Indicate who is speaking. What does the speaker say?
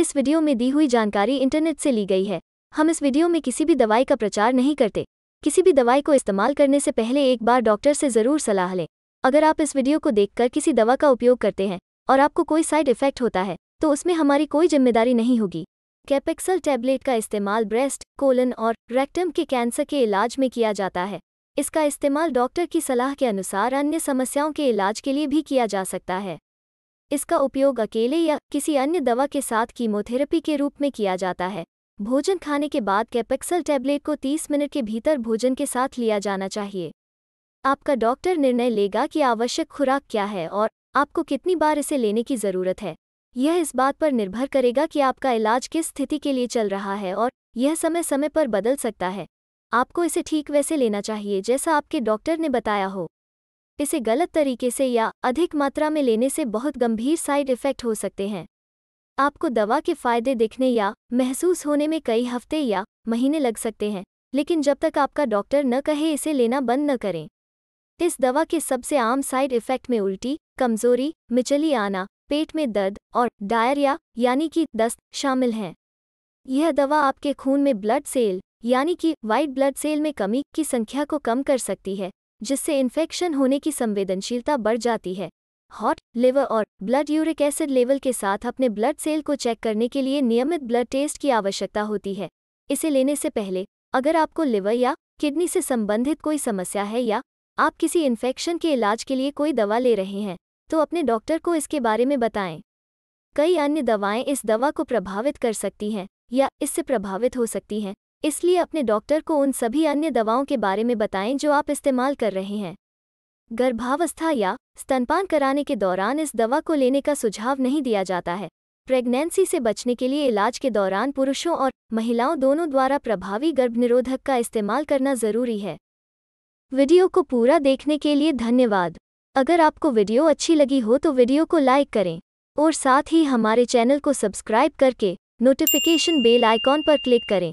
Speaker 1: इस वीडियो में दी हुई जानकारी इंटरनेट से ली गई है हम इस वीडियो में किसी भी दवाई का प्रचार नहीं करते किसी भी दवाई को इस्तेमाल करने से पहले एक बार डॉक्टर से ज़रूर सलाह लें अगर आप इस वीडियो को देखकर किसी दवा का उपयोग करते हैं और आपको कोई साइड इफेक्ट होता है तो उसमें हमारी कोई जिम्मेदारी नहीं होगी कैपेक्सल टैबलेट का इस्तेमाल ब्रेस्ट कोलन और रेक्टम के कैंसर के इलाज में किया जाता है इसका इस्तेमाल डॉक्टर की सलाह के अनुसार अन्य समस्याओं के इलाज के लिए भी किया जा सकता है इसका उपयोग अकेले या किसी अन्य दवा के साथ कीमोथेरेपी के रूप में किया जाता है भोजन खाने के बाद कैपेक्सल टैबलेट को 30 मिनट के भीतर भोजन के साथ लिया जाना चाहिए आपका डॉक्टर निर्णय लेगा कि आवश्यक खुराक क्या है और आपको कितनी बार इसे लेने की ज़रूरत है यह इस बात पर निर्भर करेगा कि आपका इलाज किस स्थिति के लिए चल रहा है और यह समय समय पर बदल सकता है आपको इसे ठीक वैसे लेना चाहिए जैसा आपके डॉक्टर ने बताया हो इसे गलत तरीके से या अधिक मात्रा में लेने से बहुत गंभीर साइड इफ़ेक्ट हो सकते हैं आपको दवा के फायदे दिखने या महसूस होने में कई हफ्ते या महीने लग सकते हैं लेकिन जब तक आपका डॉक्टर न कहे इसे लेना बंद न करें इस दवा के सबसे आम साइड इफ़ेक्ट में उल्टी कमजोरी मिचली आना पेट में दर्द और डायरिया यानी कि दस्त शामिल हैं यह दवा आपके खून में ब्लड सेल यानी कि वाइट ब्लड सेल में कमी की संख्या को कम कर सकती है जिससे इन्फेक्शन होने की संवेदनशीलता बढ़ जाती है हॉट लिवर और ब्लड यूरिक एसिड लेवल के साथ अपने ब्लड सेल को चेक करने के लिए नियमित ब्लड टेस्ट की आवश्यकता होती है इसे लेने से पहले अगर आपको लिवर या किडनी से संबंधित कोई समस्या है या आप किसी इन्फेक्शन के इलाज के लिए कोई दवा ले रहे हैं तो अपने डॉक्टर को इसके बारे में बताएं कई अन्य दवाएं इस दवा को प्रभावित कर सकती हैं या इससे प्रभावित हो सकती हैं इसलिए अपने डॉक्टर को उन सभी अन्य दवाओं के बारे में बताएं जो आप इस्तेमाल कर रहे हैं गर्भावस्था या स्तनपान कराने के दौरान इस दवा को लेने का सुझाव नहीं दिया जाता है प्रेगनेंसी से बचने के लिए इलाज के दौरान पुरुषों और महिलाओं दोनों द्वारा प्रभावी गर्भनिरोधक का इस्तेमाल करना जरूरी है वीडियो को पूरा देखने के लिए धन्यवाद अगर आपको वीडियो अच्छी लगी हो तो वीडियो को लाइक करें और साथ ही हमारे चैनल को सब्सक्राइब करके नोटिफिकेशन बेल आइकॉन पर क्लिक करें